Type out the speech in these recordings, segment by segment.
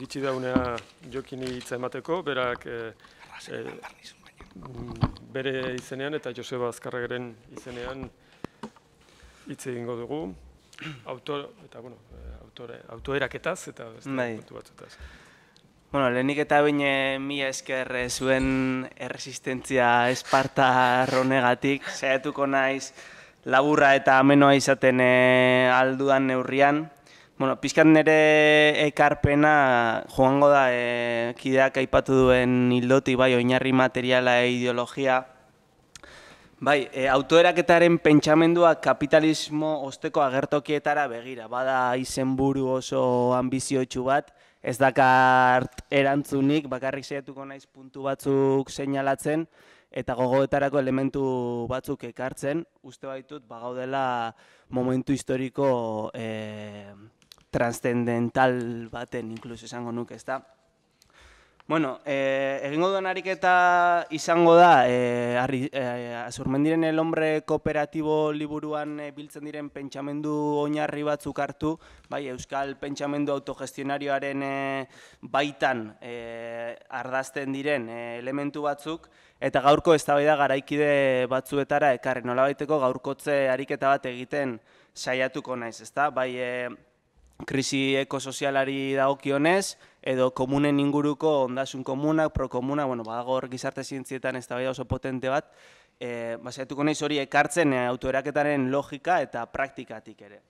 iritsi daunea jokini hitza emateko, berak eh, eh, mm, bere izenean eta Joseba Azkarregeren izenean hitz egingo dugu. Autor, eta, bueno, eh, autore, autoeraketaz eta beste bai. kontu batzutaz. Bueno, lehenik eta bine mila esker zuen erresistentzia esparta honegatik Zaiatuko naiz laburra eta amenoa izaten e, aldudan neurrian. Bueno, pizkat nere ekarpena joango da e, kideak aipatu duen hildoti, bai, oinarri materiala e ideologia. Bai, e, autoeraketaren pentsamendua kapitalismo osteko agertokietara begira. Bada izen oso ambizio bat, ez dakart erantzunik, bakarrik zeiatuko naiz puntu batzuk seinalatzen eta gogoetarako elementu batzuk ekartzen, uste baitut, bagaudela momentu historiko e, transcendental baten inkluso izango nuke, ezta. Bueno, e, egingo duen ariketa izango da eh e, azurmendiren el hombre cooperativo liburuan eh, biltzen diren pentsamendu oinarri batzuk hartu, bai euskal pentsamendu autogestionarioaren e, baitan e, ardazten diren elementu batzuk eta gaurko eztabaida garaikide batzuetara ekarren nolabaiteko gaurkotze ariketa bat egiten saiatuko naiz, ezta? Bai, e, krisi ekosozialari dagokionez, edo komunen inguruko ondasun komuna, prokomuna, bueno, badago hor gizarte zientzietan ez da oso potente bat, e, eh, basaituko naiz hori ekartzen eh, autoeraketaren logika eta praktikatik ere.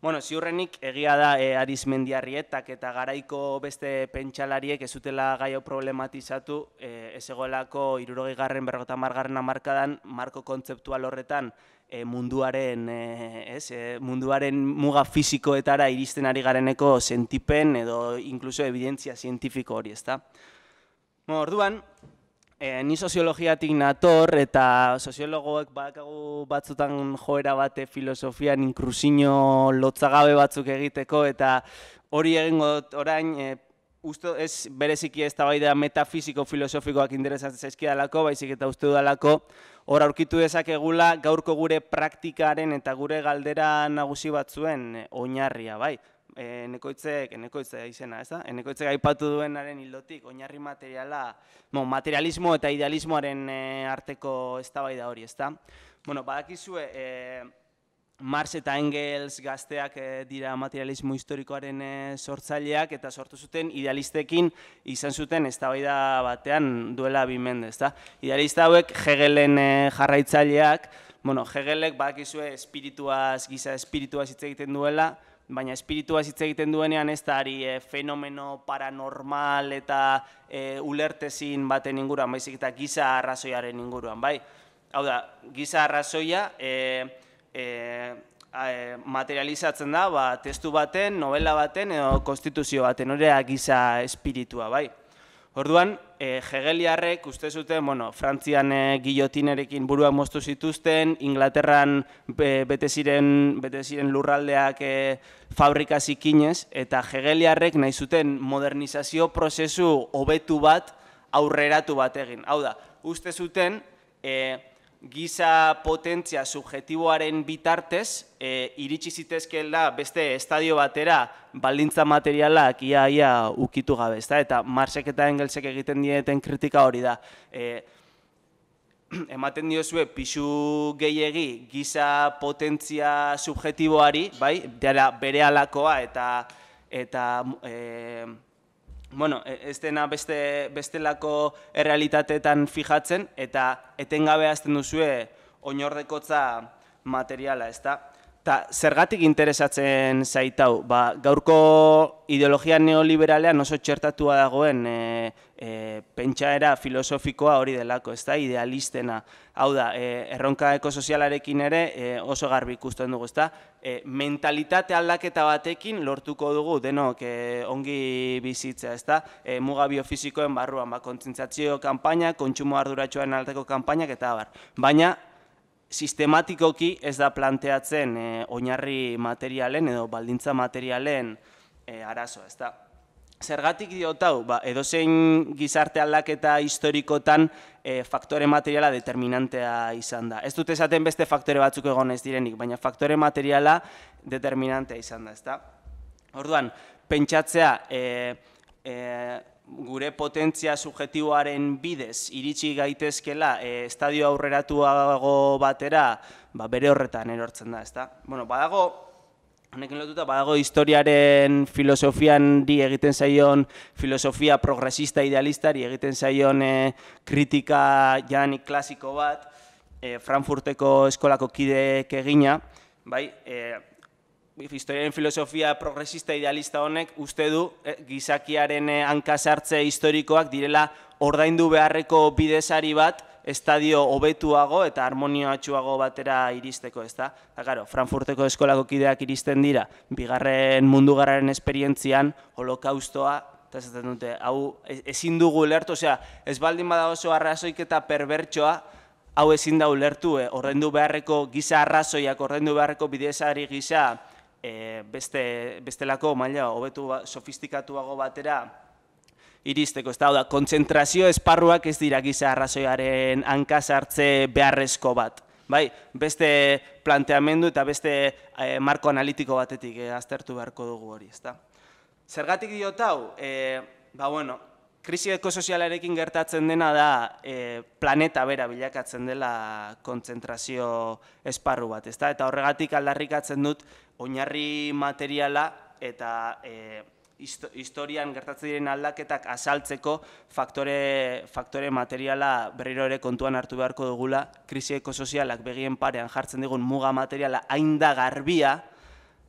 Bueno, ziurrenik egia da e, eta garaiko beste pentsalariek ez zutela gaio problematizatu e, ez egoelako irurogei garren berrogeta amarkadan marko kontzeptual horretan eh, munduaren, e, ez, munduaren muga fisikoetara iristen ari gareneko sentipen edo inkluso evidentzia zientifiko hori, ezta. Bueno, orduan, e, ni soziologiatik nator eta soziologoek bakagu batzutan joera bate filosofian inkruzino lotzagabe batzuk egiteko eta hori egingo orain e, ez bereziki ez da metafiziko-filosofikoak interesatzen zaizkia dalako, baizik eta uste dudalako hor aurkitu dezakegula gaurko gure praktikaren eta gure galdera nagusi batzuen oinarria bai enekoitzek, enekoitze izena, ez da? Enekoitzek aipatu duenaren hildotik, oinarri materiala, bon, materialismo eta idealismoaren eh, arteko eztabaida hori, ez da? Bueno, badakizue, eh, Marx eta Engels gazteak eh, dira materialismo historikoaren e, sortzaileak eta sortu zuten idealistekin izan zuten eztabaida batean duela bimende. ez da? Idealista hauek Hegelen jarraitzaileak, bueno, Hegelek badakizue espirituaz, giza espirituaz hitz egiten duela, baina espiritua zitze egiten duenean ez da ari eh, fenomeno paranormal eta e, ulertezin baten inguruan, baizik eta giza arrazoiaren inguruan, bai. Hau da, giza arrazoia e, e, materializatzen da, ba, testu baten, novela baten, edo konstituzio baten, hori giza espiritua, bai. Orduan, e, Hegeliarrek uste zuten, bueno, Frantzian e, gillotinerekin burua moztu zituzten, Inglaterran bete ziren, bete ziren lurraldeak e, eh, fabrikaz eta Hegeliarrek nahi zuten modernizazio prozesu hobetu bat aurreratu bat egin. Hau da, uste zuten, e, giza potentzia subjetiboaren bitartez, e, iritsi zitezkela beste estadio batera baldintza materialak iaia ia ukitu gabe, ezta? Eta Marxek eta Engelsek egiten dieten kritika hori da. E, ematen diozue pisu gehiegi giza potentzia subjetiboari, bai? Dela bere alakoa eta eta e, bueno, e, ez dena beste, bestelako errealitateetan fijatzen, eta etengabe azten duzue oinordekotza materiala, ez da? Ta, zergatik interesatzen zaitau, ba, gaurko ideologia neoliberalean oso txertatua dagoen e, e, pentsaera filosofikoa hori delako, ez da, idealistena. Hau da, e, erronka ekosozialarekin ere e, oso garbi ikusten dugu, ez da, e, mentalitate aldaketa batekin lortuko dugu denok e, ongi bizitza, ez da, e, muga biofizikoen barruan, ba, kontzintzatzio kanpaina, kontsumo arduratxoan aldeko kanpainak eta bar. Baina, sistematikoki ez da planteatzen eh, oinarri materialen edo baldintza materialen e, eh, arazo, ez Zergatik diotau, hau, ba, edozein gizarte aldaketa historikotan eh, faktore materiala determinantea izan da. Ez dut esaten beste faktore batzuk egon ez direnik, baina faktore materiala determinantea izan da, ez da. Orduan, pentsatzea, e, e, gure potentzia subjetiboaren bidez iritsi gaitezkela e, eh, estadio aurreratuago batera, ba, bere horretan erortzen da, ezta? Bueno, badago, honekin lotuta, badago historiaren filosofian di egiten zaion filosofia progresista idealistari egiten zaion e, kritika janik klasiko bat, eh, Frankfurteko eskolako kideek egina, bai, historiaren filosofia progresista idealista honek uste du eh, gizakiaren eh, hankasartze historikoak direla ordaindu beharreko bidesari bat estadio hobetuago eta harmoniatsuago batera iristeko, ezta? Da claro, Frankfurteko eskolako kideak iristen dira bigarren mundu esperientzian holokaustoa eta esaten dute, hau e, ezin dugu ulertu, osea, ez baldin bada oso arrazoik eta perbertsoa, hau ezin da ulertu, eh? ordaindu beharreko giza arrazoiak, ordaindu beharreko bidezari gisa, e, beste, bestelako maila hobetu ba, sofistikatuago batera iristeko, ez da, da, kontzentrazio esparruak ez dira gisa arrazoiaren hankasartze beharrezko bat. Bai, beste planteamendu eta beste e, marko analitiko batetik eh, aztertu beharko dugu hori, ezta. Zergatik diotau, hau, ba bueno, Krisi ekosozialarekin gertatzen dena da eh, planeta bera bilakatzen dela kontzentrazio esparru bat. Eta horregatik aldarrik dut oinarri materiala eta eh, historian gertatzen diren aldaketak azaltzeko faktore materiala berriro ere kontuan hartu beharko dugula. Krisi ekosozialak begien parean jartzen digun muga materiala ainda garbia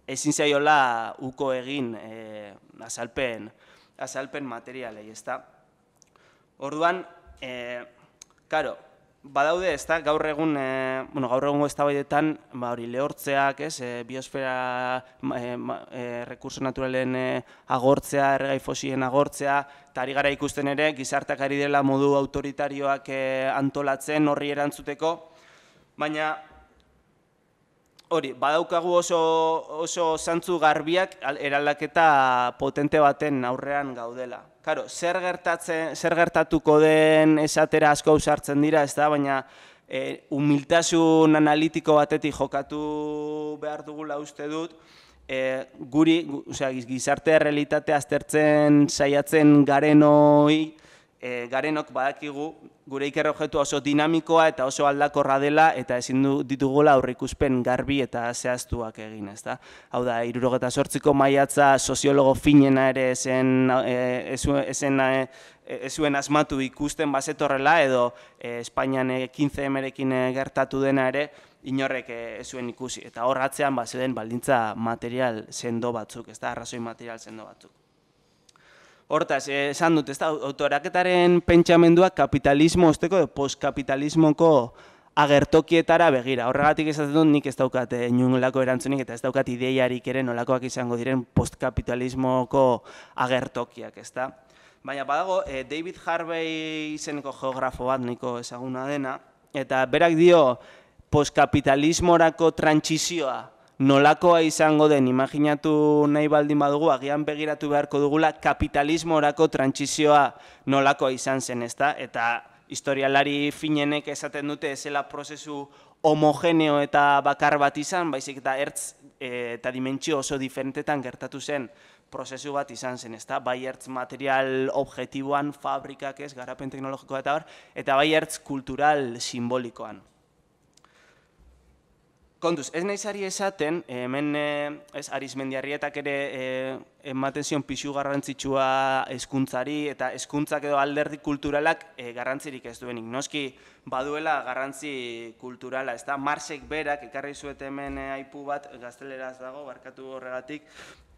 ezin zaiola uko egin eh, azalpeen azalpen materialei, ez Orduan, e, eh, karo, badaude, ez da, gaur egun, e, bueno, gaur egun ez da ba hori lehortzeak, ez, eh, biosfera e, ma, rekurso naturalen agortzea, erregai fosien agortzea, eta gara ikusten ere, gizartak ari dela modu autoritarioak antolatzen horri erantzuteko, baina hori, badaukagu oso, oso zantzu garbiak eralaketa potente baten aurrean gaudela. Karo, zer, gertatzen, zer gertatuko den esatera asko ausartzen dira, ez da, baina e, humiltasun analitiko batetik jokatu behar dugula uste dut, e, guri, gu, gizarte errealitate aztertzen saiatzen garen hori, E, garenok badakigu gure ikerra oso dinamikoa eta oso aldakorra dela eta ezin du ditugola aurrikuspen garbi eta zehaztuak egin, ezta. Hau da, irurogeta sortziko maiatza soziologo finena ere ezen, e, ezen, e, ez zuen asmatu ikusten bazetorrela edo Espainian 15 merekin gertatu dena ere inorrek zuen ikusi. Eta horratzean bazen baldintza material sendo batzuk, ez da, arrazoi material sendo batzuk. Hortaz, esan dut, ez da, autoraketaren pentsamendua kapitalismo osteko, postkapitalismoko agertokietara begira. Horregatik ez dut nik ez daukat eh, inungelako erantzunik eta ez daukat ideiarik ere nolakoak izango diren postkapitalismoko agertokiak, ez da. Baina badago, eh, David Harvey izeneko geografo bat niko ezaguna dena, eta berak dio postkapitalismorako trantsizioa nolakoa izango den imaginatu nahi baldin badugu agian begiratu beharko dugula kapitalismo orako trantsizioa nolakoa izan zen, ezta? Eta historialari finenek esaten dute ezela prozesu homogeneo eta bakar bat izan, baizik eta ertz e, eta dimentsio oso diferentetan gertatu zen prozesu bat izan zen, ezta? Bai ertz material objektiboan, fabrikak ez, garapen teknologikoa eta hor, eta bai ertz kultural simbolikoan. Kontuz, ez neisari ari esaten, hemen eh, ez arizmendiarrietak ere eh, ematen zion pisu garrantzitsua hezkuntzari eta hezkuntzak edo alderdi kulturalak e, garrantzirik ez duenik. Noski baduela garrantzi kulturala, ez da, Marsek berak, ekarri zuet hemen e, aipu bat, gazteleraz dago, barkatu horregatik,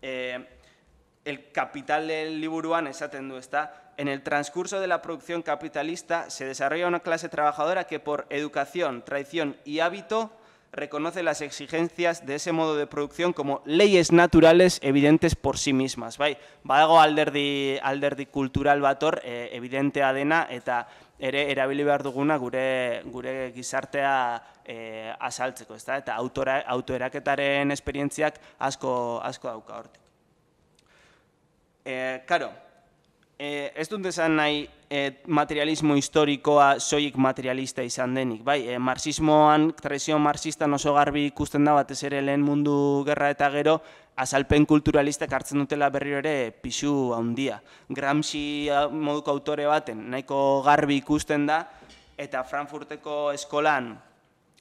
el capital del liburuan esaten du, está en el transcurso de la producción capitalista se desarrolla una clase trabajadora que por educación, traición y hábito reconoce las exigencias de ese modo de producción como leyes naturales evidentes por sí mismas. Bai, badago alderdi alderdi kultural bator eh, evidente adena eta ere erabili behar duguna gure gure gizartea eh, azaltzeko asaltzeko, ezta? Eta autora, autoeraketaren esperientziak asko asko dauka hortik. Eh, claro. Eh, ez dut desan nahi et, eh, materialismo historikoa soilik materialista izan denik. Bai, eh, marxismoan, tradizio marxista oso garbi ikusten da batez ere lehen mundu gerra eta gero, azalpen kulturalistak hartzen dutela berriro ere pisu handia. Gramsci eh, moduko autore baten, nahiko garbi ikusten da, eta Frankfurteko eskolan,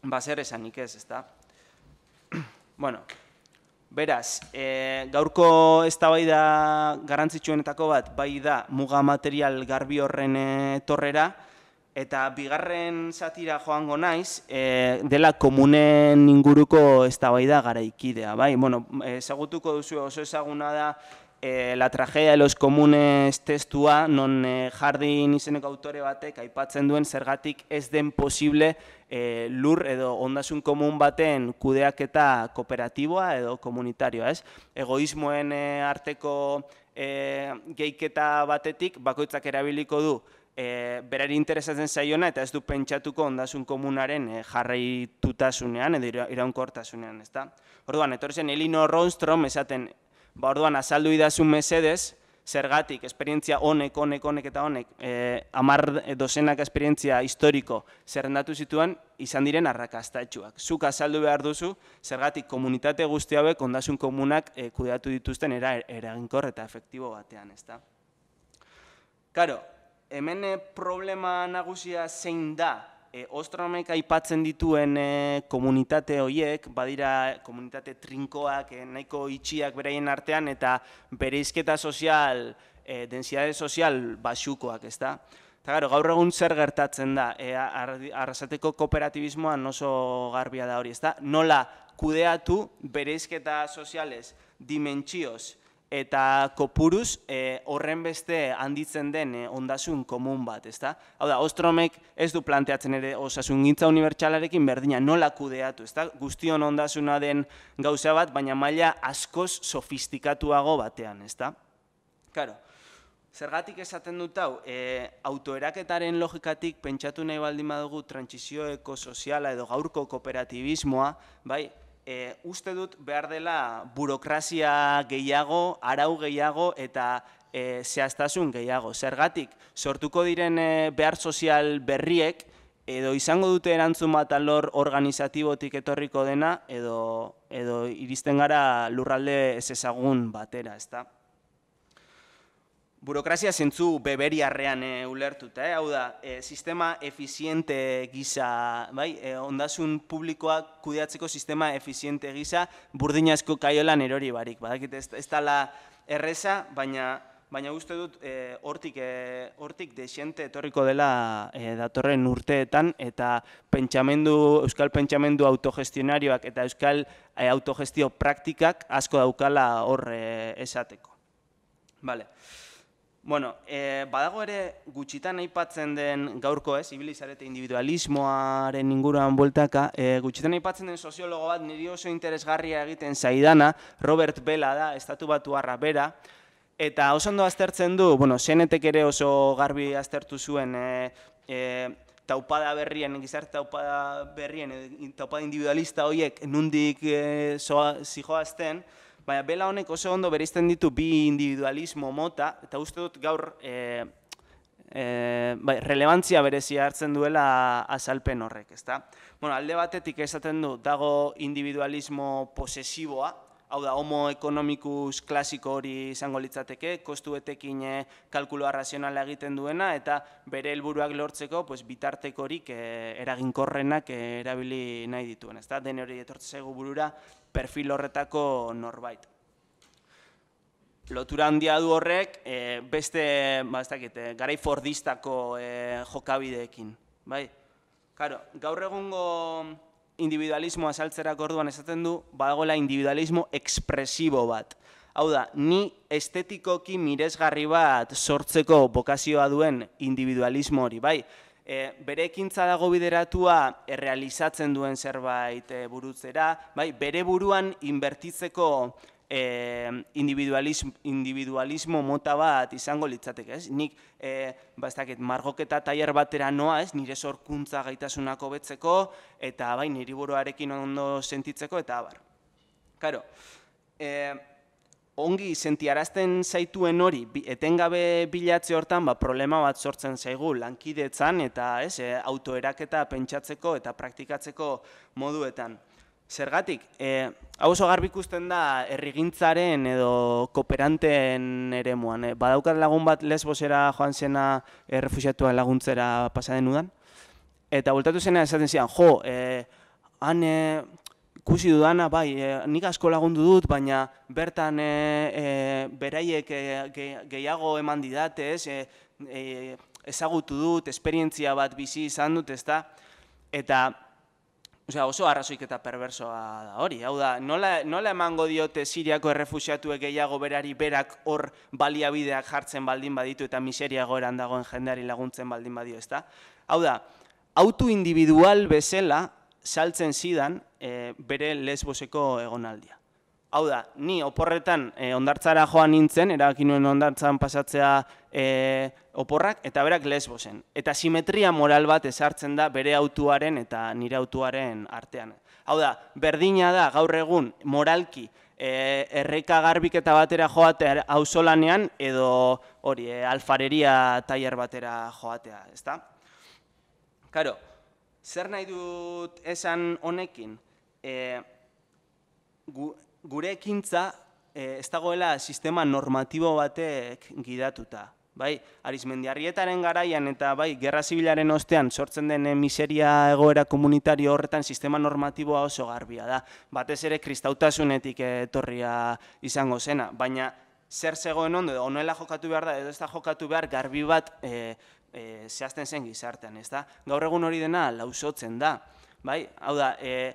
bazer esanik ez, ezta? bueno, Beraz, e, gaurko eztabaida garrantzitsuenetako bat bai da muga material garbi horren eh, torrera eta bigarren satira joango naiz, e, dela komunen inguruko eztabaida garaikidea, bai? Bueno, ezagutuko duzu oso ezaguna da la tragedia de los comunes testua non e, jardin izeneko autore batek aipatzen duen zergatik ez den posible e, lur edo ondasun komun baten kudeaketa kooperatiboa edo komunitarioa, ez? Egoismoen eh, arteko eh, geiketa batetik bakoitzak erabiliko du berari interesatzen zaiona eta ez du pentsatuko ondasun komunaren e, jarraitutasunean edo iraunkortasunean, ezta? Orduan, etorri zen Elinor Ronstrom esaten, ba orduan azaldu idazun mesedez, zergatik, esperientzia honek, honek, honek eta honek, eh, amar dozenak esperientzia historiko zerrendatu zituen, izan diren arrakastatxuak. Zuk azaldu behar duzu, zergatik komunitate guzti hauek ondasun komunak eh, kudeatu dituzten era eraginkor eta efektibo batean, ez da? Karo, hemen eh, problema nagusia zein da e, ipatzen aipatzen dituen e, komunitate horiek, badira komunitate trinkoak, e, nahiko itxiak beraien artean, eta bere sozial, e, densiade sozial basukoak, ez da? Eta gaur egun zer gertatzen da, e, arrasateko kooperatibismoan oso garbia da hori, ez da? Nola kudeatu bere izketa sozialez, dimentsioz, eta kopuruz e, horren beste handitzen den e, ondasun komun bat, ezta? Hau da, Ostromek ez du planteatzen ere osasun gintza unibertsalarekin berdina nola kudeatu, ezta? Guztion ondasuna den gauza bat, baina maila askoz sofistikatuago batean, ezta? Claro. Zergatik esaten dut hau, e, autoeraketaren logikatik pentsatu nahi baldin badugu trantsizio soziala edo gaurko kooperativismoa, bai, e, uste dut behar dela burokrazia gehiago, arau gehiago eta e, zehaztasun gehiago. Zergatik, sortuko diren e, behar sozial berriek, edo izango dute erantzun bat alor organizatibotik etorriko dena, edo, edo iristen gara lurralde ez ezagun batera, ezta. Burokrazia zentzu beberiarrean e, eh, ulertuta, eh? hau da, eh, sistema efiziente gisa, bai, e, ondasun publikoa kudeatzeko sistema efiziente gisa burdinazko kaiolan erori barik, badakit ez, ez la erreza, baina baina uste dut hortik e, hortik desiente etorriko dela datorren urteetan eta pentsamendu euskal pentsamendu autogestionarioak eta euskal autogestio praktikak asko daukala hor esateko. Vale. Bueno, e, badago ere gutxitan aipatzen den gaurko ez, eh, ibilizarete individualismoaren inguruan bueltaka, e, gutxitan aipatzen den soziologo bat niri oso interesgarria egiten zaidana, Robert Bela da, estatu batu harra bera, eta oso ondo aztertzen du, bueno, zenetek ere oso garbi aztertu zuen, e, taupada berrien, gizarte taupada berrien, taupada individualista horiek nundik e, zijoazten, Baina, bela honek oso ondo beristen ditu bi individualismo mota, eta uste dut gaur e, e, bai, relevantzia berezia hartzen duela azalpen horrek, ez Bueno, alde batetik esaten du, dago individualismo posesiboa, hau da, homo ekonomikus klasiko hori izango litzateke, kostu eh, kalkuloa razionala egiten duena, eta bere helburuak lortzeko pues, bitartekorik eraginkorrenak erabili nahi dituen. Ez da, den hori etortzea burura, perfil horretako norbait. Lotura handia du horrek e, beste ba, ez eh, garai fordistako eh, jokabideekin. Bai? Karo, gaur egungo individualismo azaltzerak orduan esaten du, badagoela individualismo ekspresibo bat. Hau da, ni estetikoki miresgarri bat sortzeko bokazioa duen individualismo hori, bai? E, bere ekintza dago bideratua errealizatzen duen zerbait e, burutzera, bai, bere buruan inbertitzeko e, eh, individualismo, individualismo mota bat izango litzateke, ez? Nik, e, bastaket, margok eta taier batera noa, ez? Nire sorkuntza gaitasunako betzeko, eta bai, niri buruarekin ondo sentitzeko, eta abar. Karo, e, ongi sentiarazten zaituen hori etengabe bilatze hortan ba, problema bat sortzen zaigu lankidetzan eta ez, e, autoeraketa pentsatzeko eta praktikatzeko moduetan. Zergatik, e, hau oso da errigintzaren edo kooperanteen ere muan. E, badaukat lagun bat lesbosera joan zena errefusiatua laguntzera pasaden udan. Eta bultatu zena esaten zian, jo, e, han e, Kusi dudana, bai, eh, nik asko lagundu dut, baina bertan eh, eh, beraiek gehiago eman didatez, ez, ezagutu dut, esperientzia bat bizi izan dut, ez eta Osea, oso arrazoik eta perbersoa da hori. Hau da, nola, nola emango diote Siriako errefusiatuek gehiago berari berak hor baliabideak jartzen baldin baditu eta miseria goeran dagoen jendeari laguntzen baldin badio, ezta? Hau da, autu individual bezala, saltzen zidan eh, bere lesboseko egonaldia. Hau da, ni oporretan e, ondartzara joan nintzen, erakin nuen ondartzan pasatzea eh, oporrak, eta berak lesbosen. Eta simetria moral bat ezartzen da bere autuaren eta nire autuaren artean. Hau da, berdina da gaur egun moralki e, erreka garbik eta batera joatea hausolanean edo hori e, alfareria taier batera joatea, ezta? Karo, Zer nahi dut esan honekin? E, gure ekintza eh, ez dagoela sistema normatibo batek gidatuta. Bai, arizmendiarrietaren garaian eta bai, gerra zibilaren ostean sortzen den miseria egoera komunitario horretan sistema normatiboa oso garbia da. Batez ere kristautasunetik etorria izango zena, baina zer zegoen ondo, onoela jokatu behar da, edo ez da jokatu behar garbi bat e, e, zehazten zen gizartean, ez da? Gaur egun hori dena lausotzen da, bai? Hau da, eh,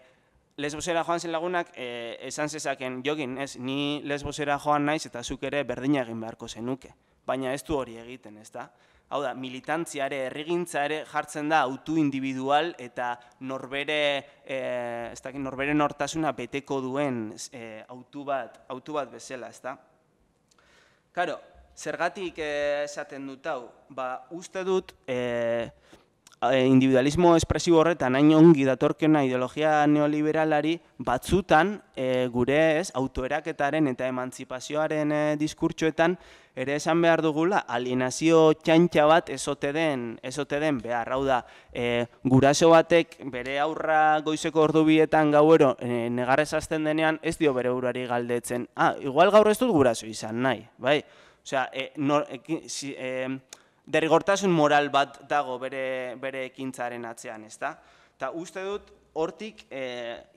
lesbosera joan zen lagunak e, esan zezaken jogin, ez? Ni lesbosera joan naiz eta zuk ere berdina egin beharko zenuke. Baina ez du hori egiten, ez da? Hau da, militantziare ere, errigintza ere jartzen da autu individual eta norbere, e, ez da, norbere nortasuna beteko duen e, autu bat, autu bat bezala, ez da? Karo, Zergatik eh, esaten dut hau, ba, uste dut eh, eh individualismo espresibo horretan hain ongi datorkena ideologia neoliberalari batzutan eh, gure ez autoeraketaren eta emantzipazioaren eh, diskurtsoetan ere esan behar dugula alienazio txantxa bat ezote den, ezote den behar hau da eh, guraso batek bere aurra goizeko ordubietan gauero eh, negarrez azten denean ez dio bere aurrari galdetzen. Ah, igual gaur ez dut guraso izan nahi, bai? Osea, e, e, si, e, derrigortasun moral bat dago bere, bere ekintzaren atzean, ez da? Ta uste dut, hortik e,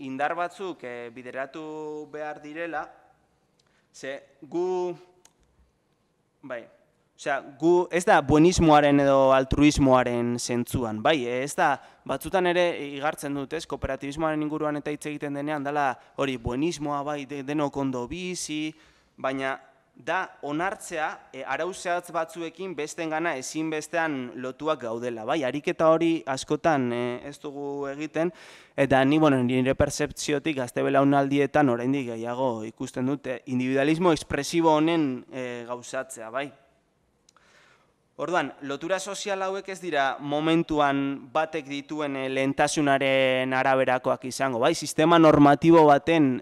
indar batzuk bideratu behar direla, ze gu, bai, Osea, gu ez da buenismoaren edo altruismoaren zentzuan, bai, ez da, batzutan ere igartzen dut, ez, kooperatibismoaren inguruan eta hitz egiten denean, dela hori buenismoa, bai, denok ondo bizi, baina da onartzea e, arauzeatz batzuekin bestengana ezinbestean lotuak gaudela. Bai, ariketa hori askotan e, ez dugu egiten, eta ni, bueno, nire percepziotik gazte belaunaldietan oraindik gehiago ikusten dute individualismo ekspresibo honen e, gauzatzea, bai. Orduan, lotura sozial hauek ez dira momentuan batek dituen e, lehentasunaren araberakoak izango, bai, sistema normatibo baten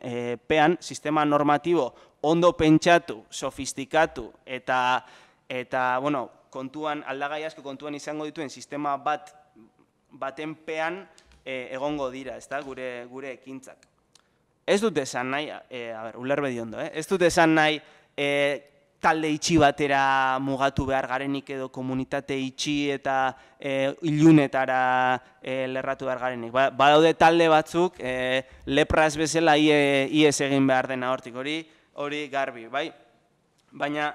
pean, sistema normatibo ondo pentsatu, sofistikatu eta eta bueno, kontuan aldagai asko kontuan izango dituen sistema bat batenpean e, egongo dira, ezta? Gure gure ekintzak. Ez dut esan nahi, e, a ber, ulerbe diondo, eh? Ez dut esan nahi e, talde itxi batera mugatu behar garenik edo komunitate itxi eta e, ilunetara e, lerratu behar garenik. Ba, badaude talde batzuk e, lepraz bezala ies e egin behar dena hortik hori, hori garbi, bai? Baina,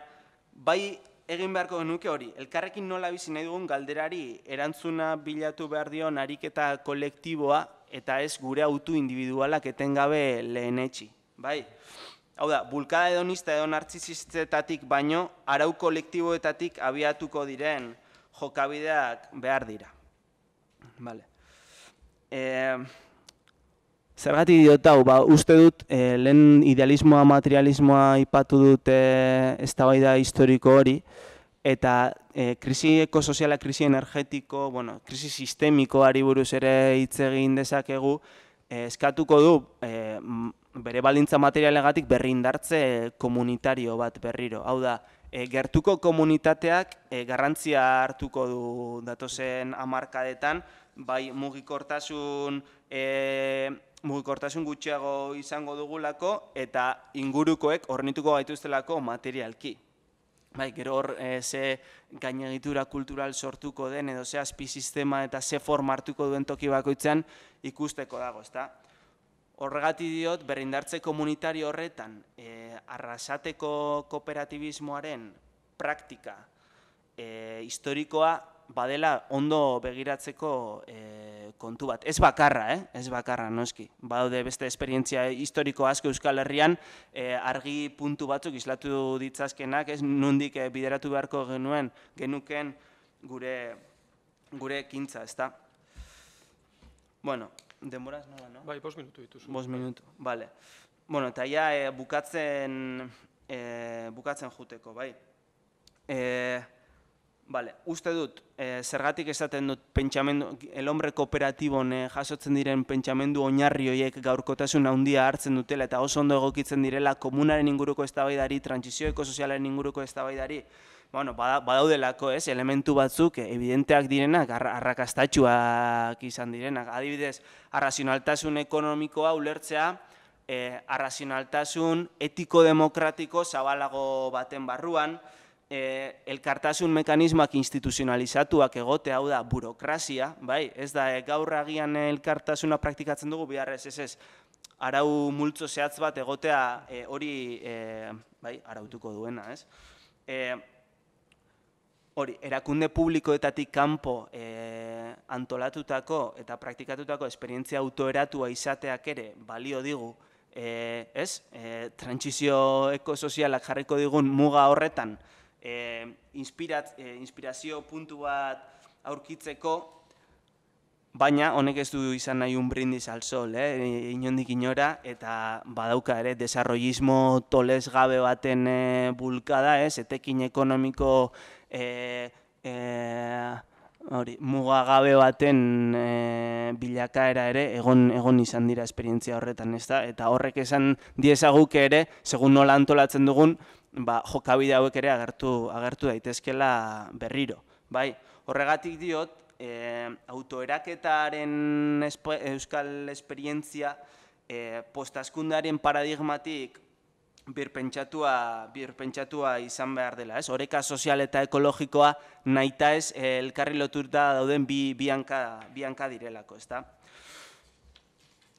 bai egin beharko genuke hori, elkarrekin nola bizi nahi dugun galderari erantzuna bilatu behar dio nariketa kolektiboa eta ez gure autu individualak etengabe lehen bai? Hau da, bulkada edonista edo narzisistetatik baino, arau kolektiboetatik abiatuko diren jokabideak behar dira. Eh, Zergatik diot hau, ba, uste dut, e, lehen idealismoa, materialismoa ipatu dute eh, eztabaida historiko hori, eta e, krisi ekosoziala, krisi energetiko, bueno, krisi ari buruz ere hitz egin dezakegu, eskatuko du, e, bere baldintza materialegatik berri indartze komunitario bat berriro. Hau da, e, gertuko komunitateak e, garrantzia hartuko du datozen amarkadetan, bai mugikortasun, e, mugikortasun gutxiago izango dugulako eta ingurukoek hornituko gaituztelako materialki. Bai, gero hor e, ze gainegitura kultural sortuko den edo ze azpi sistema eta ze form hartuko duen toki bakoitzean ikusteko dago, ezta? Horregati diot berrindartze komunitari horretan e, arrasateko kooperativismoaren praktika e, historikoa badela ondo begiratzeko e, kontu bat. Ez bakarra, eh? ez bakarra, noski. Baude beste esperientzia historiko asko Euskal Herrian, e, argi puntu batzuk islatu ditzazkenak, ez nundik eh, bideratu beharko genuen, genuken gure, gure kintza, ez da? Bueno, denbora ez nola, no? Bai, bos minutu dituzu. Bos minutu, bale. Bueno, eta e, bukatzen, e, bukatzen juteko, bai. Eh, Vale, uste dut, e, zergatik esaten dut pentsamendu, el hombre kooperatibon jasotzen diren pentsamendu oinarri hoiek gaurkotasun handia hartzen dutela eta oso ondo egokitzen direla komunaren inguruko eztabaidari, transizio ekosozialaren inguruko eztabaidari. Bueno, badaudelako, ez, elementu batzuk evidenteak direnak, arrakastatxuak izan direnak. Adibidez, arrazionaltasun ekonomikoa ulertzea, eh, arrazionaltasun etiko-demokratiko zabalago baten barruan, Eh, elkartasun mekanismak instituzionalizatuak egote hau da burokrazia, bai, ez da eh, gaur agian elkartasuna praktikatzen dugu biharrez, ez ez, arau multzo zehatz bat egotea eh, hori, bai, arautuko duena, ez? Hori, erakunde publikoetatik kanpo antolatutako eta praktikatutako esperientzia autoeratua izateak ere balio digu, ez? Transizio ekosozialak jarriko digun muga horretan, eh, inspirat, eh, inspirazio puntu bat aurkitzeko, baina honek ez du izan nahi un brindis al sol, eh? inondik inora, eta badauka ere, desarrollismo toles gabe baten eh, bulkada, eh? etekin ekonomiko eh, eh, hori, mugagabe baten eh, bilakaera ere, egon, egon izan dira esperientzia horretan, ez da? eta horrek esan diezaguke ere, segun nola antolatzen dugun, ba, jokabide hauek ere agertu, agertu daitezkela berriro. Bai, horregatik diot, e, autoeraketaren euskal esperientzia e, postaskundaren paradigmatik birpentsatua, birpentsatua izan behar dela, ez? Horeka sozial eta ekologikoa nahita ez eh, elkarri elkarri loturta dauden bi, bianka, bianka direlako, ezta?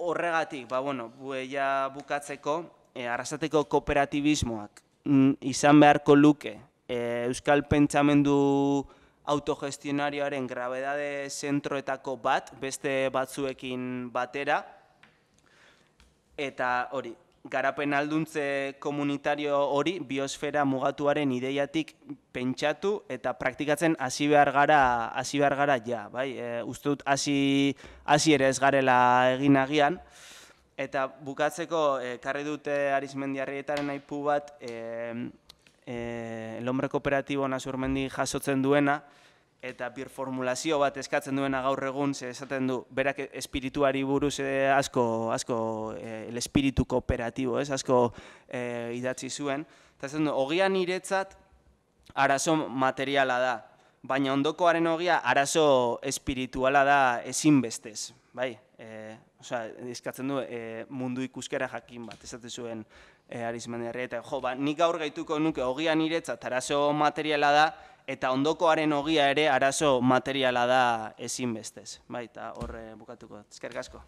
Horregatik, ba, bueno, bueia bukatzeko, e, arrasateko kooperativismoak Mm, izan beharko luke eh, Euskal Pentsamendu autogestionarioaren grabedade zentroetako bat, beste batzuekin batera, eta hori, garapen alduntze komunitario hori biosfera mugatuaren ideiatik pentsatu eta praktikatzen hasi behar gara, hasi behar gara ja, bai, eh, uste dut hasi ere ez garela egin agian, Eta bukatzeko, e, eh, karri dute Arizmendiarrietaren aipu bat, e, e, eh, Lombre Kooperatibo nazurmendi jasotzen duena, eta birformulazio bat eskatzen duena gaur egun, ze esaten du, berak espirituari buruz e, asko, asko el espiritu kooperatibo, ez, asko e, idatzi zuen. Eta esaten du, hogia niretzat arazo materiala da, baina ondokoaren hogia arazo espirituala da ezinbestez, bai, e, osea, izkatzen du eh, mundu ikuskera jakin bat, esaten zuen e, eta jo, ba, nik gaur gaituko nuke hogia niretzat arazo materiala da, eta ondokoaren hogia ere arazo materiala da ezin bestez. Bai, eta horre bukatuko. ezker asko.